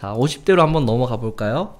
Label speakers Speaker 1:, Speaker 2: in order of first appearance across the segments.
Speaker 1: 자, 50대로 한번 넘어가 볼까요?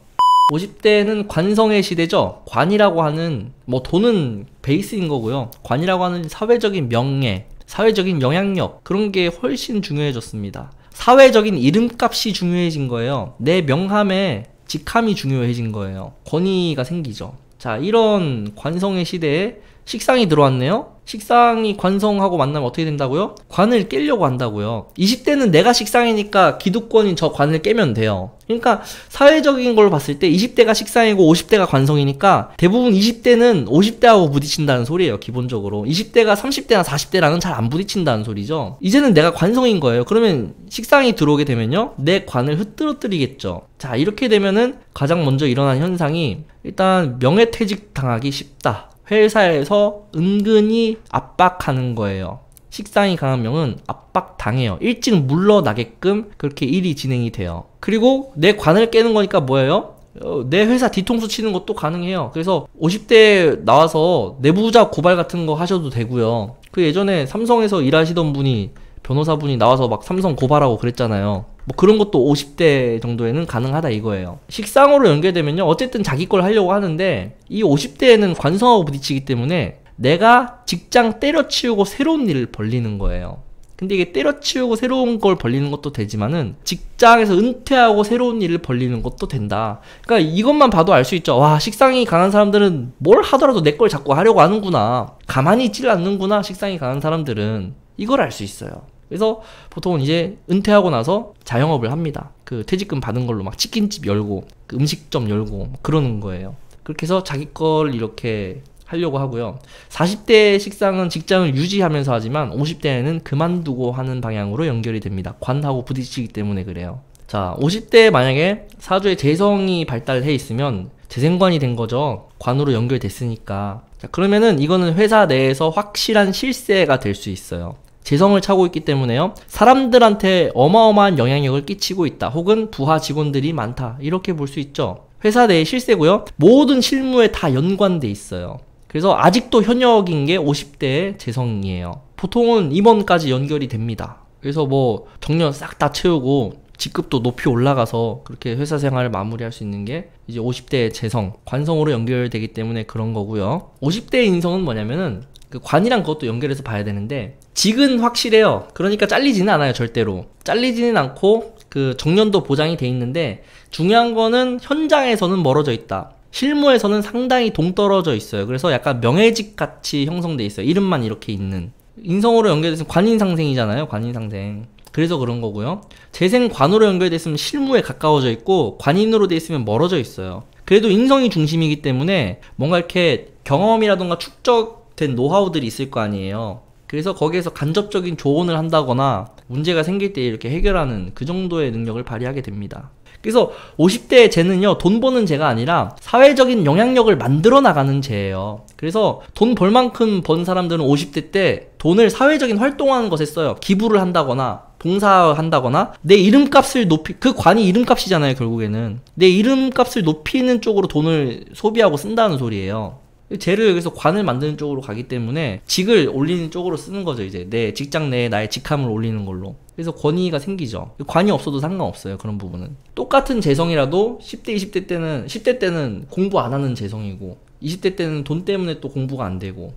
Speaker 1: 50대는 관성의 시대죠. 관이라고 하는 뭐 돈은 베이스인 거고요. 관이라고 하는 사회적인 명예, 사회적인 영향력 그런 게 훨씬 중요해졌습니다. 사회적인 이름값이 중요해진 거예요. 내 명함에 직함이 중요해진 거예요. 권위가 생기죠. 자, 이런 관성의 시대에 식상이 들어왔네요. 식상이 관성하고 만나면 어떻게 된다고요? 관을 깨려고 한다고요. 20대는 내가 식상이니까 기득권인 저 관을 깨면 돼요. 그러니까 사회적인 걸 봤을 때 20대가 식상이고 50대가 관성이니까 대부분 20대는 50대하고 부딪힌다는 소리예요. 기본적으로. 20대가 30대나 40대랑은 잘 안 부딪힌다는 소리죠. 이제는 내가 관성인 거예요. 그러면 식상이 들어오게 되면요. 내 관을 흐트러뜨리겠죠자 이렇게 되면은 가장 먼저 일어난 현상이 일단 명예퇴직 당하기 쉽다. 회사에서 은근히 압박하는 거예요. 식상이 강한 명은 압박당해요. 일찍 물러나게끔 그렇게 일이 진행이 돼요. 그리고 내 관을 깨는 거니까 뭐예요? 어, 내 회사 뒤통수 치는 것도 가능해요. 그래서 50대 나와서 내부자 고발 같은 거 하셔도 되고요. 그 예전에 삼성에서 일하시던 분이 변호사분이 나와서 막 삼성 고발하고 그랬잖아요. 뭐 그런 것도 50대 정도에는 가능하다 이거예요. 식상으로 연계되면요 어쨌든 자기 걸 하려고 하는데 이 50대에는 관성하고 부딪히기 때문에 내가 직장 때려치우고 새로운 일을 벌리는 거예요. 근데 이게 때려치우고 새로운 걸 벌리는 것도 되지만은 직장에서 은퇴하고 새로운 일을 벌리는 것도 된다. 그러니까 이것만 봐도 알 수 있죠. 와 식상이 강한 사람들은 뭘 하더라도 내 걸 자꾸 하려고 하는구나. 가만히 있질 않는구나 식상이 강한 사람들은 이걸 알 수 있어요. 그래서 보통은 이제 은퇴하고 나서 자영업을 합니다. 그 퇴직금 받은 걸로 막 치킨집 열고 그 음식점 열고 그러는 거예요. 그렇게 해서 자기 걸 이렇게 하려고 하고요. 40대 식상은 직장을 유지하면서 하지만 50대에는 그만두고 하는 방향으로 연결이 됩니다. 관하고 부딪히기 때문에 그래요. 자, 50대 만약에 사주에 재성이 발달해 있으면 재생관이 된 거죠. 관으로 연결됐으니까. 자, 그러면은 이거는 회사 내에서 확실한 실세가 될 수 있어요. 재성을 차고 있기 때문에요. 사람들한테 어마어마한 영향력을 끼치고 있다. 혹은 부하 직원들이 많다. 이렇게 볼 수 있죠. 회사 내의 실세고요. 모든 실무에 다 연관돼 있어요. 그래서 아직도 현역인 게 50대의 재성이에요. 보통은 임원까지 연결이 됩니다. 그래서 뭐 정년 싹 다 채우고 직급도 높이 올라가서 그렇게 회사 생활을 마무리할 수 있는 게 이제 50대의 재성, 관성으로 연결되기 때문에 그런 거고요. 50대의 인성은 뭐냐면은 그 관이랑 그것도 연결해서 봐야 되는데 직은 확실해요. 그러니까 잘리지는 않아요, 절대로. 잘리지는 않고 그 정년도 보장이 돼 있는데 중요한 거는 현장에서는 멀어져 있다. 실무에서는 상당히 동떨어져 있어요. 그래서 약간 명예직 같이 형성돼 있어요. 이름만 이렇게 있는. 인성으로 연결됐으면 관인상생이잖아요. 관인상생. 그래서 그런 거고요. 재생관으로 연결됐으면 실무에 가까워져 있고 관인으로 돼 있으면 멀어져 있어요. 그래도 인성이 중심이기 때문에 뭔가 이렇게 경험이라던가 축적 된 노하우들이 있을 거 아니에요. 그래서 거기에서 간접적인 조언을 한다거나 문제가 생길 때 이렇게 해결하는 그 정도의 능력을 발휘하게 됩니다. 그래서 50대의 재는요, 돈 버는 재가 아니라 사회적인 영향력을 만들어 나가는 재예요. 그래서 돈 벌 만큼 번 사람들은 50대 때 돈을 사회적인 활동하는 것에 써요. 기부를 한다거나, 봉사한다거나, 내 이름값을 높이, 그 관이 이름값이잖아요, 결국에는. 내 이름값을 높이는 쪽으로 돈을 소비하고 쓴다는 소리예요. 쟤를 여기서 관을 만드는 쪽으로 가기 때문에 직을 올리는 쪽으로 쓰는 거죠 이제 내 직장 내에 나의 직함을 올리는 걸로 그래서 권위가 생기죠 관이 없어도 상관없어요 그런 부분은 똑같은 재성이라도 10대 20대 때는 10대 때는 공부 안 하는 재성이고 20대 때는 돈 때문에 또 공부가 안 되고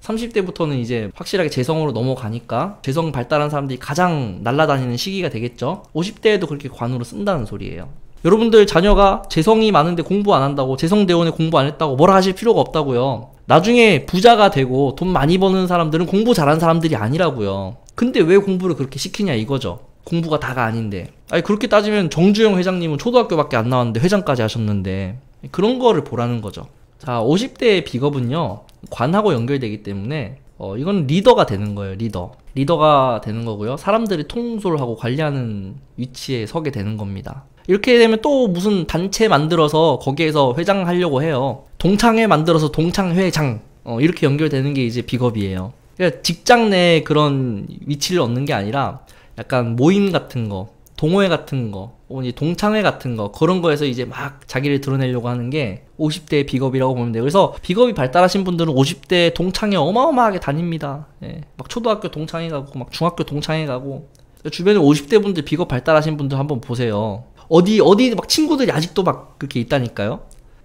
Speaker 1: 30대부터는 이제 확실하게 재성으로 넘어가니까 재성 발달한 사람들이 가장 날아다니는 시기가 되겠죠 50대에도 그렇게 관으로 쓴다는 소리예요 여러분들 자녀가 재성이 많은데 공부 안 한다고 재성대원에 공부 안 했다고 뭐라 하실 필요가 없다고요 나중에 부자가 되고 돈 많이 버는 사람들은 공부 잘한 사람들이 아니라고요 근데 왜 공부를 그렇게 시키냐 이거죠 공부가 다가 아닌데 아니 그렇게 따지면 정주영 회장님은 초등학교밖에 안 나왔는데 회장까지 하셨는데 그런 거를 보라는 거죠 자 50대의 비겁은요 관하고 연결되기 때문에 어, 이건 리더가 되는 거예요, 리더. 리더가 되는 거고요. 사람들이 통솔하고 관리하는 위치에 서게 되는 겁니다. 이렇게 되면 또 무슨 단체 만들어서 거기에서 회장 하려고 해요. 동창회 만들어서 동창회장 어, 이렇게 연결되는 게 이제 비겁이에요 그러니까 직장 내 그런 위치를 얻는 게 아니라 약간 모임 같은 거, 동호회 같은 거, 동창회 같은 거 그런 거에서 이제 막 자기를 드러내려고 하는 게 50대의 비겁이라고 보면 돼요. 그래서 비겁이 발달하신 분들은 50대 동창회 어마어마하게 다닙니다. 예. 막 초등학교 동창회 가고 막 중학교 동창회 가고 주변에 50대 분들 비겁 발달하신 분들 한번 보세요. 어디 어디 막 친구들이 아직도 막 그렇게 있다니까요.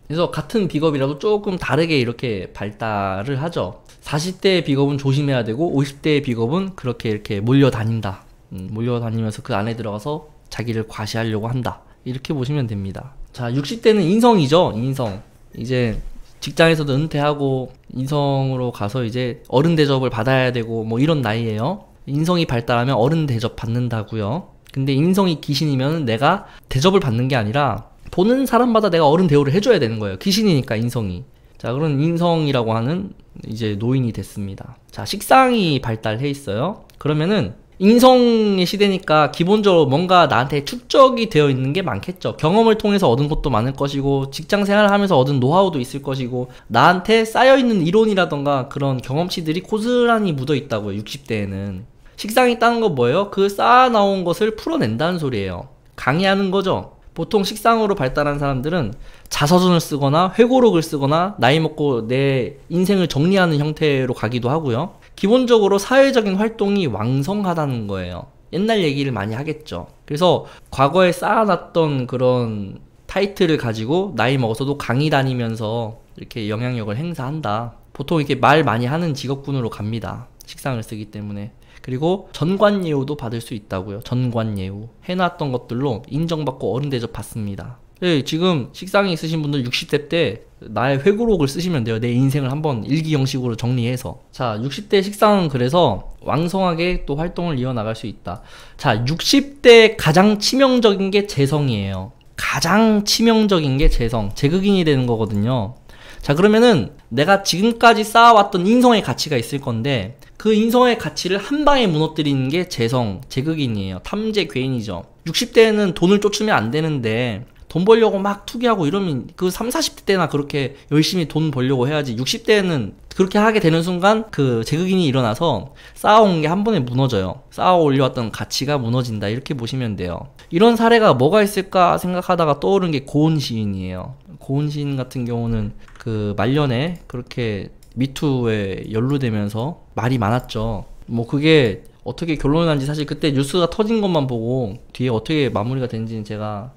Speaker 1: 그래서 같은 비겁이라도 조금 다르게 이렇게 발달을 하죠. 40대의 비겁은 조심해야 되고 50대의 비겁은 그렇게 이렇게 몰려다닌다. 음, 몰려다니면서 그 안에 들어가서 자기를 과시하려고 한다. 이렇게 보시면 됩니다. 자, 60대는 인성이죠. 인성. 이제 직장에서도 은퇴하고 인성으로 가서 이제 어른 대접을 받아야 되고 뭐 이런 나이예요. 인성이 발달하면 어른 대접 받는다고요. 근데 인성이 귀신이면 내가 대접을 받는 게 아니라 보는 사람마다 내가 어른 대우를 해줘야 되는 거예요. 귀신이니까 인성이. 자, 그런 인성이라고 하는 이제 노인이 됐습니다. 자, 식상이 발달해 있어요. 그러면은 인성의 시대니까 기본적으로 뭔가 나한테 축적이 되어 있는 게 많겠죠. 경험을 통해서 얻은 것도 많을 것이고, 직장 생활하면서 을 얻은 노하우도 있을 것이고, 나한테 쌓여있는 이론이라던가 그런 경험치들이 고스란히 묻어 있다고요, 60대에는. 식상이 있는건 뭐예요? 그 쌓아 나온 것을 풀어낸다는 소리예요. 강의하는 거죠. 보통 식상으로 발달한 사람들은 자서전을 쓰거나 회고록을 쓰거나 나이 먹고 내 인생을 정리하는 형태로 가기도 하고요. 기본적으로 사회적인 활동이 왕성하다는 거예요. 옛날 얘기를 많이 하겠죠. 그래서 과거에 쌓아놨던 그런 타이틀을 가지고 나이 먹어서도 강의 다니면서 이렇게 영향력을 행사한다. 보통 이렇게 말 많이 하는 직업군으로 갑니다. 식상을 쓰기 때문에. 그리고 전관예우도 받을 수 있다고요. 전관예우. 해놨던 것들로 인정받고 어른 대접 받습니다. 네, 지금 식상이 있으신 분들 60대 때 나의 회고록을 쓰시면 돼요. 내 인생을 한번 일기 형식으로 정리해서. 자, 60대 식상은 그래서 왕성하게 또 활동을 이어나갈 수 있다. 자, 60대 가장 치명적인 게 재성이에요. 가장 치명적인 게 재성, 제극인이 되는 거거든요. 자 그러면은 내가 지금까지 쌓아왔던 인성의 가치가 있을 건데 그 인성의 가치를 한 방에 무너뜨리는 게 재성, 재극인이에요. 탐재 괴인이죠. 60대에는 돈을 쫓으면 안 되는데 돈 벌려고 막 투기하고 이러면 그 3, 40대 때나 그렇게 열심히 돈 벌려고 해야지 60대는 그렇게 하게 되는 순간 그 제극인이 일어나서 쌓아온 게 한 번에 무너져요. 쌓아 올려왔던 가치가 무너진다 이렇게 보시면 돼요. 이런 사례가 뭐가 있을까 생각하다가 떠오른 게 고은 시인이에요. 고은 시인 같은 경우는 그 말년에 그렇게 미투에 연루되면서 말이 많았죠. 뭐 그게 어떻게 결론이 난지 사실 그때 뉴스가 터진 것만 보고 뒤에 어떻게 마무리가 된지는 제가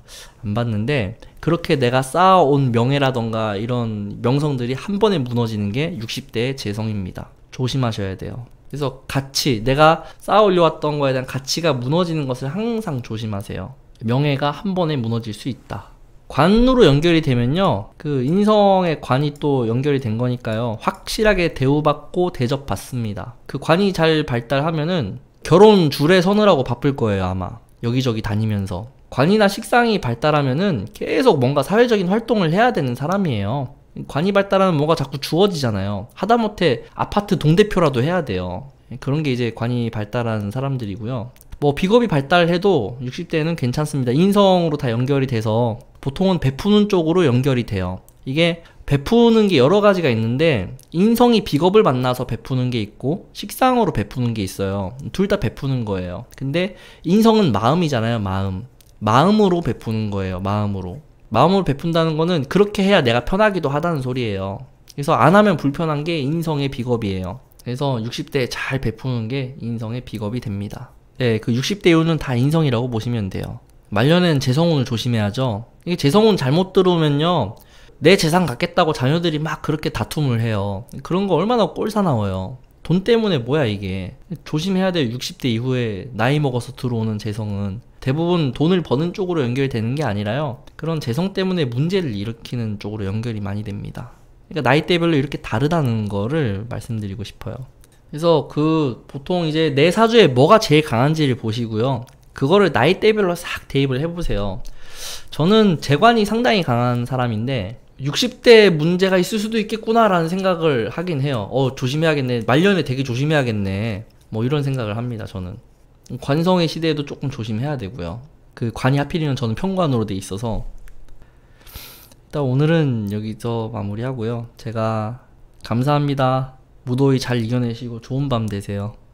Speaker 1: 안 봤는데 그렇게 내가 쌓아온 명예라던가 이런 명성들이 한 번에 무너지는 게 60대의 재성입니다. 조심하셔야 돼요. 그래서 가치, 내가 쌓아 올려왔던 거에 대한 가치가 무너지는 것을 항상 조심하세요. 명예가 한 번에 무너질 수 있다. 관으로 연결이 되면요. 그 인성의 관이 또 연결이 된 거니까요. 확실하게 대우받고 대접받습니다. 그 관이 잘 발달하면은 결혼 줄에 서느라고 바쁠 거예요, 아마. 여기저기 다니면서. 관이나 식상이 발달하면은 계속 뭔가 사회적인 활동을 해야 되는 사람이에요. 관이 발달하면 뭐가 자꾸 주어지잖아요. 하다못해 아파트 동대표라도 해야 돼요. 그런 게 이제 관이 발달한 사람들이고요. 뭐 비겁이 발달해도 60대는 괜찮습니다. 인성으로 다 연결이 돼서 보통은 베푸는 쪽으로 연결이 돼요. 이게 베푸는 게 여러 가지가 있는데 인성이 비겁을 만나서 베푸는 게 있고 식상으로 베푸는 게 있어요. 둘 다 베푸는 거예요. 근데 인성은 마음이잖아요. 마음. 마음으로 베푸는 거예요. 마음으로. 마음으로 베푼다는 거는 그렇게 해야 내가 편하기도 하다는 소리예요. 그래서 안 하면 불편한 게 인성의 비겁이에요. 그래서 60대에 잘 베푸는 게 인성의 비겁이 됩니다. 네, 그 60대 이후는 다 인성이라고 보시면 돼요. 말년엔 재성운을 조심해야죠. 이게 재성운 잘못 들어오면요. 내 재산 갖겠다고 자녀들이 막 그렇게 다툼을 해요. 그런 거 얼마나 꼴사나워요. 돈 때문에 뭐야 이게. 조심해야 돼요. 60대 이후에 나이 먹어서 들어오는 재성은. 대부분 돈을 버는 쪽으로 연결되는 게 아니라요. 그런 재성 때문에 문제를 일으키는 쪽으로 연결이 많이 됩니다. 그러니까 나이대별로 이렇게 다르다는 거를 말씀드리고 싶어요. 그래서 그 보통 이제 내 사주에 뭐가 제일 강한지를 보시고요. 그거를 나이대별로 싹 대입을 해보세요. 저는 재관이 상당히 강한 사람인데 60대 문제가 있을 수도 있겠구나라는 생각을 하긴 해요. 어, 조심해야겠네. 말년에 되게 조심해야겠네. 뭐 이런 생각을 합니다, 저는. 관성의 시대에도 조금 조심해야 되고요. 그 관이 하필이면 저는 평관으로 돼 있어서. 일단 오늘은 여기서 마무리하고요. 제가 감사합니다. 무더위 잘 이겨내시고 좋은 밤 되세요.